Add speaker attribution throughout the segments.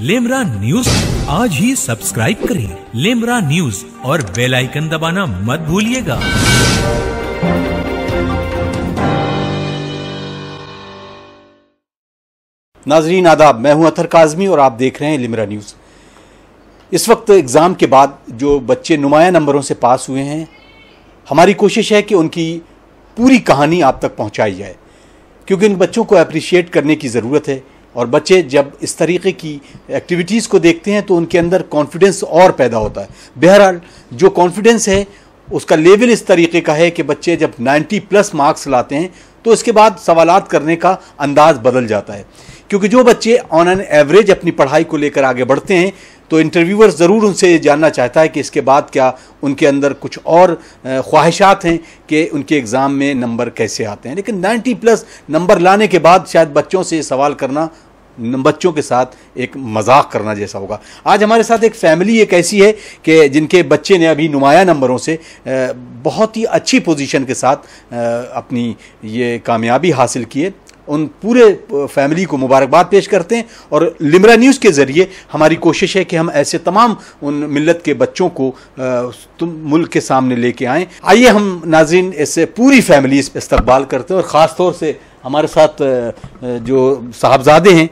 Speaker 1: लेमरा news आज ही subscribe करें लेमरा न्यूज और बेल आइकन दबाना मत भूलिएगा नाजरीन आदाब मैं हूं अथर काजमी और आप देख रहे हैं लिमरा न्यूज़ इस वक्त एग्ज़ाम के बाद जो बच्चे नुमाया नंबरों से पास हुए हैं हमारी कोशिश है कि उनकी पूरी कहानी आप तक पहुंचाई जाए क्योंकि इन बच्चों को अप्रिशिएट करने की ज़रूरत है और बच्चे जब इस तरीके की एक्टिविटीज़ को देखते हैं तो उनके अंदर कॉन्फिडेंस और पैदा होता है बहरहाल जो कॉन्फिडेंस है उसका लेवल इस तरीके का है कि बच्चे जब 90 प्लस मार्क्स लाते हैं तो इसके बाद सवाल करने का अंदाज़ बदल जाता है क्योंकि जो बच्चे ऑन एन एवरेज अपनी पढ़ाई को लेकर आगे बढ़ते हैं तो इंटरव्यूअर ज़रूर उनसे ये जानना चाहता है कि इसके बाद क्या उनके अंदर कुछ और ख्वाहिशात हैं कि उनके एग्ज़ाम में नंबर कैसे आते हैं लेकिन 90 प्लस नंबर लाने के बाद शायद बच्चों से सवाल करना बच्चों के साथ एक मजाक करना जैसा होगा आज हमारे साथ एक फैमिली एक ऐसी है कि जिनके बच्चे ने अभी नुमाया नंबरों से बहुत ही अच्छी पोजीशन के साथ अपनी ये कामयाबी हासिल किए उन पूरे फैमिली को मुबारकबाद पेश करते हैं और लिमरा न्यूज़ के ज़रिए हमारी कोशिश है कि हम ऐसे तमाम उन मिलत के बच्चों को तुम मुल्क के सामने लेके आएं आइए हम नाजिन इससे पूरी फैमिली इस्तबाल करते हैं और ख़ास तौर से हमारे साथ जो साहबजादे हैं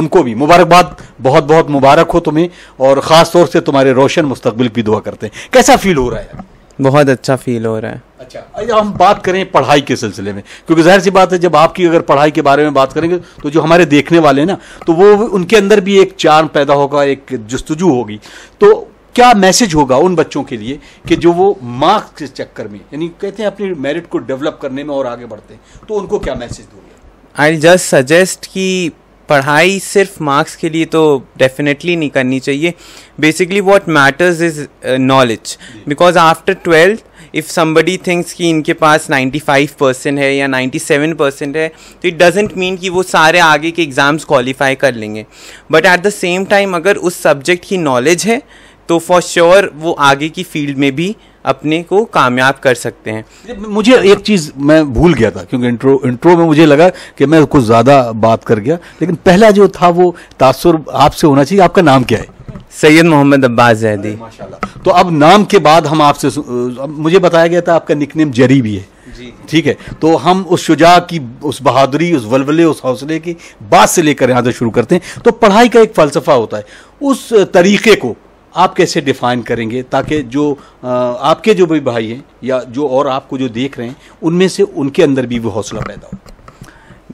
Speaker 1: उनको भी मुबारकबाद बहुत बहुत मुबारक हो तुम्हें और ख़ास तौर से तुम्हारे रोशन मुस्तबिल की दुआ करते हैं कैसा फील हो रहा है
Speaker 2: बहुत अच्छा फील हो रहा है अच्छा
Speaker 1: अच्छा हम बात करें पढ़ाई के सिलसिले में क्योंकि जाहिर सी बात है जब आपकी अगर पढ़ाई के बारे में बात करेंगे तो जो हमारे देखने वाले हैं ना तो वो उनके अंदर भी एक चार पैदा होगा एक जस्तजू होगी तो क्या मैसेज होगा उन बच्चों के लिए कि जो वो मार्क्स के चक्कर में यानी कहते हैं अपनी मेरिट को डेवलप करने में और आगे बढ़ते हैं तो उनको क्या मैसेज दोगे
Speaker 2: आई जस्ट सजेस्ट कि पढ़ाई सिर्फ मार्क्स के लिए तो डेफिनेटली नहीं करनी चाहिए basically what matters is knowledge because after twelfth if somebody things कि इनके पास 95 परसेंट है या 97 परसेंट है तो इट डजेंट मीन कि वो सारे आगे के एग्ज़ाम्स क्वालिफाई कर लेंगे but at the same time अगर उस सब्जेक्ट की नॉलेज है तो फॉर श्योर sure वो आगे की फील्ड में भी अपने को कामयाब कर सकते हैं
Speaker 1: मुझे एक चीज़ मैं भूल गया था क्योंकि इंट्रो इंट्रो में मुझे लगा कि मैं कुछ ज़्यादा बात कर गया लेकिन पहला जो था वो तासुर आपसे होना चाहिए आपका नाम क्या है सैयद मोहम्मद अब्बास जैदी तो अब नाम के बाद हम आपसे मुझे बताया गया था आपका निकनेम जरी भी है ठीक है तो हम उस शुजा की उस बहादुरी उस वलवले उस हौसले की बात से लेकर यहाँ से शुरू करते हैं तो पढ़ाई का एक फ़लसफ़ा होता है उस तरीके को आप कैसे डिफाइन करेंगे ताकि जो
Speaker 2: आपके जो भी भाई हैं या जो और आपको जो देख रहे हैं उनमें से उनके अंदर भी वो हौसला पैदा हो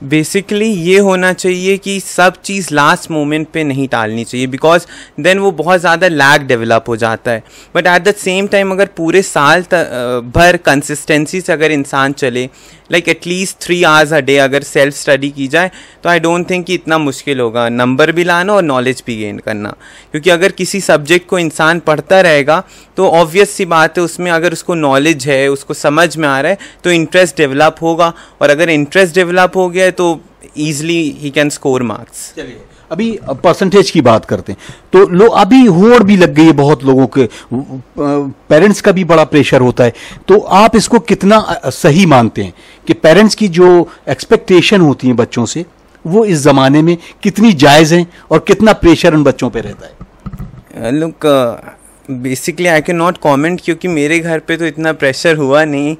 Speaker 2: बेसिकली ये होना चाहिए कि सब चीज़ लास्ट मोमेंट पे नहीं टालनी चाहिए बिकॉज देन वो बहुत ज़्यादा लैग डेवलप हो जाता है but at the same time अगर पूरे साल भर कंसिस्टेंसी से अगर इंसान चले like at least three hours a day अगर सेल्फ स्टडी की जाए तो आई डोंट थिंक कि इतना मुश्किल होगा नंबर भी लाना और नॉलेज भी गेन करना क्योंकि अगर किसी सब्जेक्ट को इंसान पढ़ता रहेगा तो ऑब्वियस सी बात है उसमें अगर उसको नॉलेज है उसको समझ में आ रहा है तो इंटरेस्ट डेवलप होगा और अगर इंटरेस्ट डेवलप हो गया है तो ईजिली ही कैन स्कोर मार्क्स
Speaker 1: अभी परसेंटेज की बात करते हैं तो लो अभी होड़ भी लग गई है बहुत लोगों के पेरेंट्स का भी बड़ा प्रेशर होता है तो आप इसको कितना सही मानते हैं कि पेरेंट्स की जो एक्सपेक्टेशन होती है बच्चों से वो इस ज़माने में कितनी जायज़ है और कितना प्रेशर उन बच्चों पे रहता
Speaker 2: है look basically I cannot comment क्योंकि मेरे घर पे तो इतना प्रेशर हुआ नहीं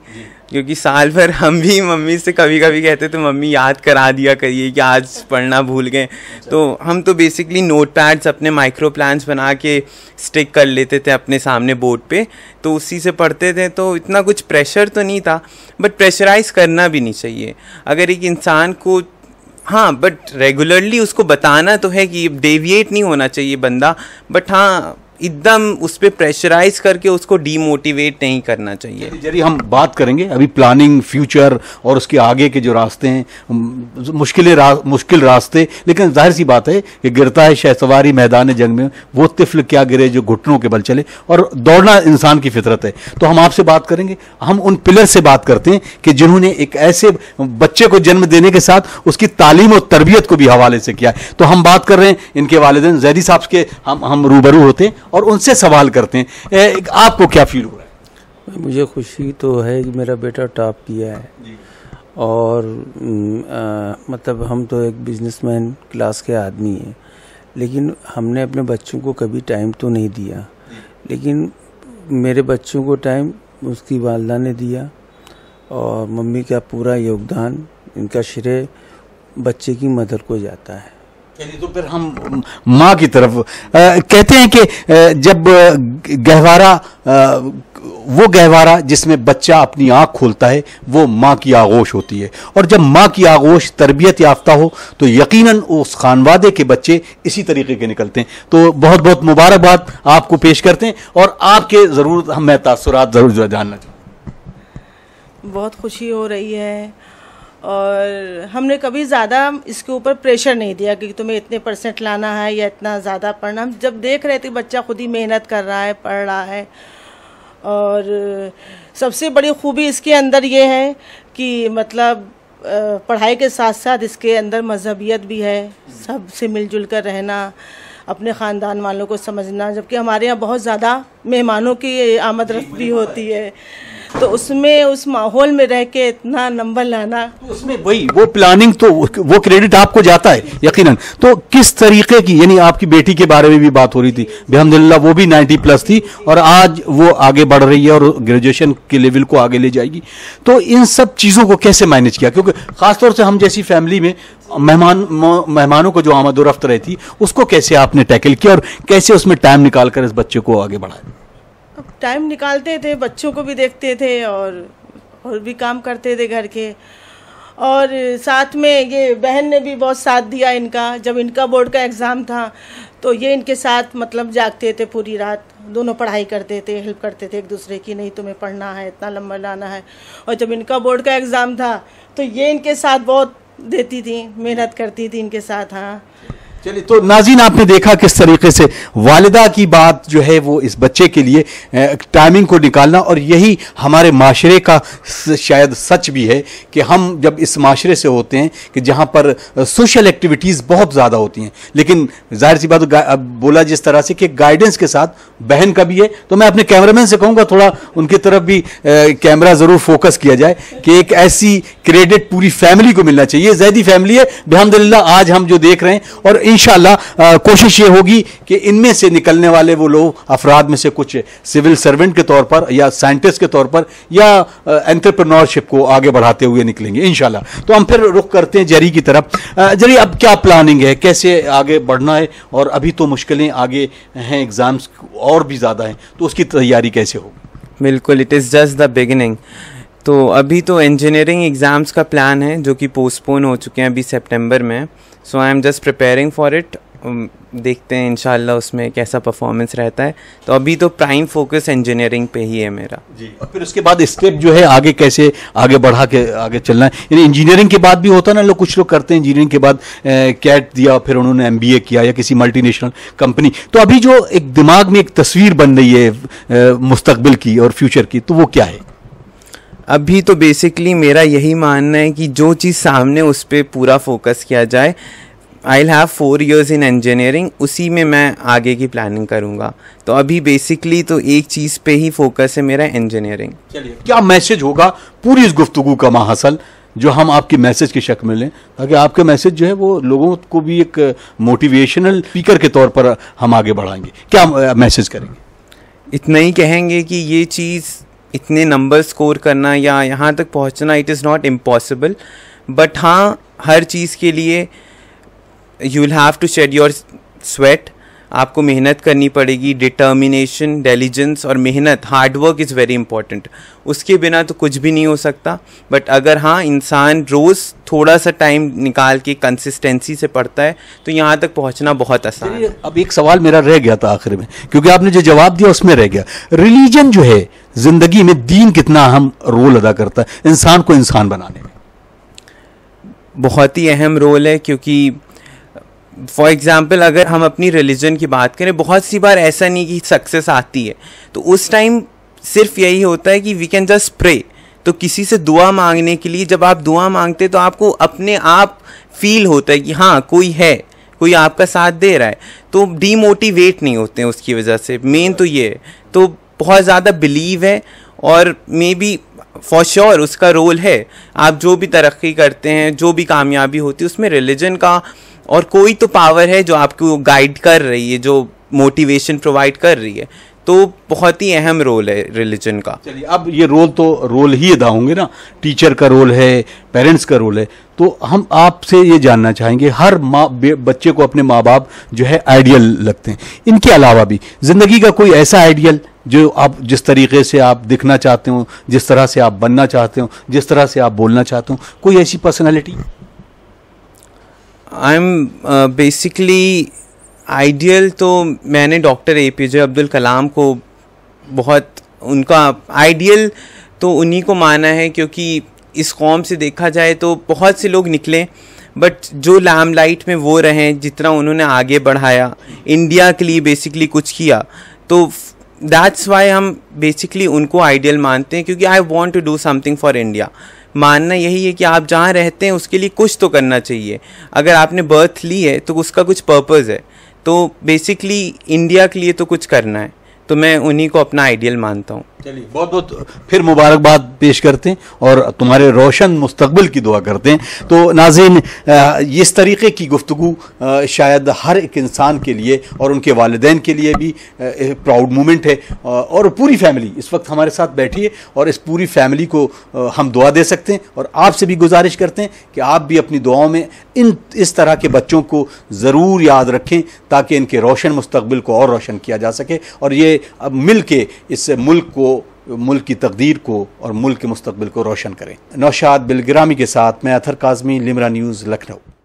Speaker 2: क्योंकि साल भर हम भी मम्मी से कभी कभी कहते तो मम्मी याद करा दिया करिए कि आज पढ़ना भूल गए तो हम तो बेसिकली नोट पैड्स अपने माइक्रो प्लान्स बना के स्टिक कर लेते थे अपने सामने बोर्ड पे तो उसी से पढ़ते थे तो इतना कुछ प्रेशर तो नहीं था बट प्रेशराइज करना भी नहीं चाहिए अगर एक इंसान को हाँ बट रेगुलरली उसको बताना तो है कि डेविएट नहीं होना चाहिए बंदा बट हाँ एकदम उस पर प्रेशराइज करके उसको डीमोटिवेट नहीं करना चाहिए
Speaker 1: जरिए हम बात करेंगे अभी प्लानिंग फ्यूचर और उसके आगे के जो रास्ते हैं मुश्किल रा, मुश्किल रास्ते लेकिन जाहिर सी बात है कि गिरता है शह सवारी मैदान जंग में वो तिफल क्या गिरे जो घुटनों के बल चले और दौड़ना इंसान की फितरत है तो हम आपसे बात करेंगे हम उन पिलर से बात करते हैं कि जिन्होंने एक ऐसे बच्चे को जन्म देने के साथ उसकी तालीम और तरबियत को भी हवाले से किया तो हम बात कर रहे हैं इनके वालदेन जैदी साहब के हम हम रूबरू होते हैं और उनसे सवाल करते हैं ए, आपको क्या फील
Speaker 3: हो रहा है मुझे खुशी तो है कि मेरा बेटा टॉप किया है और
Speaker 2: आ, मतलब हम तो एक बिजनेसमैन क्लास के आदमी हैं लेकिन हमने अपने बच्चों को कभी टाइम तो नहीं दिया लेकिन मेरे बच्चों को टाइम उसकी वालदा ने दिया और मम्मी का पूरा योगदान इनका श्रेय बच्चे की मदर को जाता है
Speaker 1: चलिए तो फिर हम माँ की तरफ आ, कहते हैं कि जब गहवारा वो गहवारा जिसमें बच्चा अपनी आँख खोलता है वो माँ की आगोश होती है और जब माँ की आगोश तरबियत याफ्ता हो तो यकीनन उस खानवादे के बच्चे इसी तरीके के निकलते हैं तो बहुत बहुत मुबारकबाद आपको पेश करते हैं और आपके ज़रूर हमें तासरात ज़रूर जानना
Speaker 3: चाहूँ बहुत खुशी हो रही है और हमने कभी ज़्यादा इसके ऊपर प्रेशर नहीं दिया कि तुम्हें इतने परसेंट लाना है या इतना ज़्यादा पढ़ना हम जब देख रहे थे बच्चा खुद ही मेहनत कर रहा है पढ़ रहा है और सबसे बड़ी खूबी इसके अंदर ये है कि मतलब पढ़ाई के साथ साथ इसके अंदर मजहबियत भी है सब से मिलजुल कर रहना अपने ख़ानदान वालों को समझना जबकि हमारे यहाँ बहुत ज़्यादा मेहमानों की आमद रफ्त भी होती है तो उसमें उस माहौल में रह के इतना नंबर लाना तो उसमें
Speaker 1: वही वो प्लानिंग तो वो क्रेडिट आपको जाता है यकीनन तो किस तरीके की यानी आपकी बेटी के बारे में भी बात हो रही थी अलहमदिल्ला वो भी नाइन्टी प्लस थी और आज वो आगे बढ़ रही है और ग्रेजुएशन के लेवल को आगे ले जाएगी तो इन सब चीज़ों को कैसे मैनेज किया क्योंकि ख़ासतौर से हम जैसी फैमिली में मेहमान मेहमानों को जो आमदोरफ्त रहती उसको कैसे आपने टैकल किया और कैसे उसमें टाइम निकाल कर इस बच्चे को आगे बढ़ाया
Speaker 3: टाइम निकालते थे बच्चों को भी देखते थे और और भी काम करते थे घर के और साथ में ये बहन ने भी बहुत साथ दिया इनका जब इनका बोर्ड का एग्ज़ाम था तो ये इनके साथ मतलब जागते थे पूरी रात दोनों पढ़ाई करते थे हेल्प करते थे एक दूसरे की नहीं तुम्हें पढ़ना है इतना लंबा लाना है और जब इनका बोर्ड का एग्ज़ाम था तो ये इनके साथ बहुत देती थी मेहनत करती थी इनके साथ हाँ
Speaker 1: चलिए तो नाजीन आपने देखा किस तरीके से वालदा की बात जो है वो इस बच्चे के लिए टाइमिंग को निकालना और यही हमारे माशरे का शायद सच भी है कि हम जब इस माशरे से होते हैं कि जहाँ पर सोशल एक्टिविटीज़ बहुत ज़्यादा होती हैं लेकिन जाहिर सी बात बोला जिस तरह से कि गाइडेंस के साथ बहन का भी है तो मैं अपने कैमरामैन से कहूँगा थोड़ा उनकी तरफ भी कैमरा ज़रूर फोकस किया जाए कि एक ऐसी क्रेडिट पूरी फैमिली को मिलना चाहिए जैदी फैमिली है अलहमदिल्ला आज हम जो देख रहे हैं और इन कोशिश ये होगी कि इनमें से निकलने वाले वो लोग अफराद में से कुछ सिविल सर्वेंट के तौर पर या साइंटिस्ट के तौर पर या एंट्रप्रनोरशिप को आगे बढ़ाते हुए निकलेंगे इन तो हम फिर रुख करते हैं जरी की तरफ जरी अब क्या प्लानिंग है कैसे आगे बढ़ना है और अभी तो
Speaker 2: मुश्किलें आगे हैं एग्ज़ाम्स और भी ज़्यादा हैं तो उसकी तैयारी कैसे होगी बिल्कुल it is just the beginning तो अभी तो इंजीनियरिंग एग्ज़ाम्स का प्लान है जो कि पोस्टपोन हो चुके हैं अभी सितंबर में so I am just preparing for it देखते हैं इनशाला उसमें कैसा परफॉर्मेंस रहता है तो अभी तो प्राइम फोकस इंजीनियरिंग पे ही है मेरा जी
Speaker 1: और फिर उसके बाद स्टेप जो है आगे कैसे आगे बढ़ा के आगे चलना है यानी इंजीनियरिंग के बाद भी होता है ना लोग कुछ लोग करते हैं इंजीनियरिंग के बाद कैट दिया फिर उन्होंने एम किया या किसी मल्टी
Speaker 2: कंपनी तो अभी जो एक दिमाग में एक तस्वीर बन रही है मुस्तबिल की और फ्यूचर की तो वो क्या है अभी तो बेसिकली मेरा यही मानना है कि जो चीज़ सामने उस पर पूरा फोकस किया जाए I have four years in engineering उसी में मैं आगे की प्लानिंग करूँगा तो अभी बेसिकली तो एक चीज़ पे ही फोकस है मेरा इंजीनियरिंग चलिए क्या मैसेज होगा पूरी इस गुफ्तगु का महासल जो हम आपकी मैसेज की शक
Speaker 1: में लें ताकि आपके मैसेज जो है वो लोगों को भी एक मोटिवेशनल स्पीकर के तौर पर हम आगे बढ़ाएंगे क्या मैसेज करेंगे
Speaker 2: इतना ही कहेंगे कि ये चीज़ इतने नंबर स्कोर करना या यहाँ तक पहुँचना it is not impossible but हाँ हर चीज़ के लिए you will have to shed your sweat आपको मेहनत करनी पड़ेगी डिटर्मिनेशन डेलीजेंस और मेहनत हार्डवर्क इज़ वेरी इंपॉर्टेंट उसके बिना तो कुछ भी नहीं हो सकता बट अगर हाँ इंसान रोज़ थोड़ा सा टाइम निकाल के कंसिस्टेंसी से पढ़ता है तो यहाँ तक पहुँचना बहुत आसान है अब एक
Speaker 1: सवाल मेरा रह गया था आखिर में क्योंकि आपने जो जवाब दिया उसमें रह गया रिलीजन जो है ज़िंदगी में दीन कितना अहम रोल अदा करता है इंसान को इंसान बनाने में
Speaker 2: बहुत ही अहम रोल है क्योंकि फॉर एग्ज़ाम्पल अगर हम अपनी रिलीजन की बात करें बहुत सी बार ऐसा नहीं कि सक्सेस आती है तो उस टाइम सिर्फ यही होता है कि वी कैन जस्ट प्रे तो किसी से दुआ मांगने के लिए जब आप दुआ मांगते तो आपको अपने आप फील होता है कि हाँ कोई है कोई आपका साथ दे रहा है तो डीमोटिवेट नहीं होते हैं उसकी वजह से मेन तो ये है तो बहुत ज़्यादा बिलीव है और मे बी फॉर श्योर उसका रोल है आप जो भी तरक्की करते हैं जो भी कामयाबी होती है उसमें रिलीजन का और कोई तो पावर है जो आपको गाइड कर रही है जो मोटिवेशन प्रोवाइड कर रही है तो बहुत ही अहम रोल है रिलीजन का चलिए
Speaker 1: अब ये रोल तो रोल ही अदा होंगे ना टीचर का रोल है पेरेंट्स का रोल है तो हम आपसे ये जानना चाहेंगे हर माँ बच्चे को अपने माँ बाप जो है आइडियल लगते हैं इनके अलावा भी जिंदगी का कोई ऐसा आइडियल जो आप जिस तरीके से आप दिखना चाहते हो जिस तरह से आप बनना चाहते हो जिस तरह से आप बोलना चाहते हो कोई ऐसी personality
Speaker 2: I am basically ideal तो मैंने doctor A P J Abdul Kalam को बहुत उनका आइडियल तो उन्हीं को माना है क्योंकि इस कॉम से देखा जाए तो बहुत से लोग निकले बट जो लैम लाइट में वो रहें जितना उन्होंने आगे बढ़ाया इंडिया के लिए बेसिकली कुछ किया तो दैट्स वाई हम बेसिकली उनको आइडियल मानते हैं क्योंकि I want to do something for India मानना यही है कि आप जहाँ रहते हैं उसके लिए कुछ तो करना चाहिए अगर आपने बर्थ ली है तो उसका कुछ पर्पज़ है तो बेसिकली इंडिया के लिए तो कुछ करना है तो मैं उन्हीं को अपना आइडियल मानता हूँ चलिए बहुत
Speaker 1: बहुत फिर मुबारकबाद पेश करते हैं और तुम्हारे रोशन मुस्तबिल की दुआ करते हैं तो नाजिन इस तरीके की गुफ्तु शायद हर एक इंसान के लिए और उनके वालदेन के लिए भी प्राउड मोमेंट है और पूरी फैमिली इस वक्त हमारे साथ बैठी है और इस पूरी फैमिली को हम दुआ दे सकते हैं और आपसे भी गुजारिश करते हैं कि आप भी अपनी दुआओं में इन इस तरह के बच्चों को ज़रूर याद रखें ताकि इनके रोशन मुस्तबिल को और रोशन किया जा सके और ये अब मिल के इस मुल्क को मुल्क की तकदीर को और मुल्क के मुस्तबिल को रोशन करें नौशाद बिलग्रामी के साथ मैं अथर काजमी लिमरा न्यूज़ लखनऊ